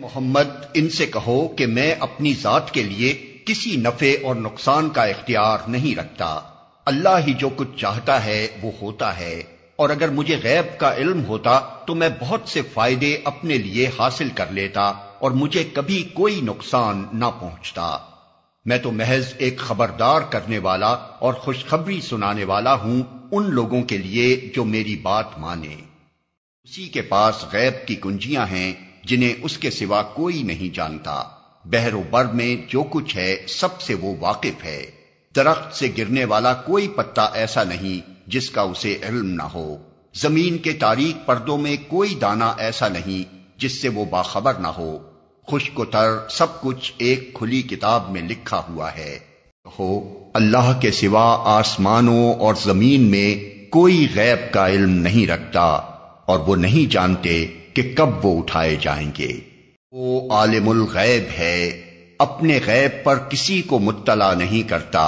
मोहम्मद इनसे कहो कि मैं अपनी जात के लिए किसी नफे और नुकसान का इख्तियार नहीं रखता अल्लाह ही जो कुछ चाहता है वो होता है और अगर मुझे गैब का इल्म होता तो मैं बहुत से फायदे अपने लिए हासिल कर लेता और मुझे कभी कोई नुकसान ना पहुंचता मैं तो महज एक खबरदार करने वाला और खुशखबरी सुनाने वाला हूं उन लोगों के लिए जो मेरी बात माने उसी के पास गैब की कुंजियां हैं जिन्हें उसके सिवा कोई नहीं जानता बहरो बर में जो कुछ है सबसे वो वाकिफ है दरख्त से गिरने वाला कोई पत्ता ऐसा नहीं जिसका उसे इल्म ना हो जमीन के तारीख पर्दों में कोई दाना ऐसा नहीं जिससे वो बाखबर ना हो तर सब कुछ एक खुली किताब में लिखा हुआ है हो अल्लाह के सिवा आसमानों और जमीन में कोई गैब का इल्म नहीं रखता और वो नहीं जानते कि कब वो उठाए जाएंगे वो आलिमुल गैब है अपने गैब पर किसी को मुत्तला नहीं करता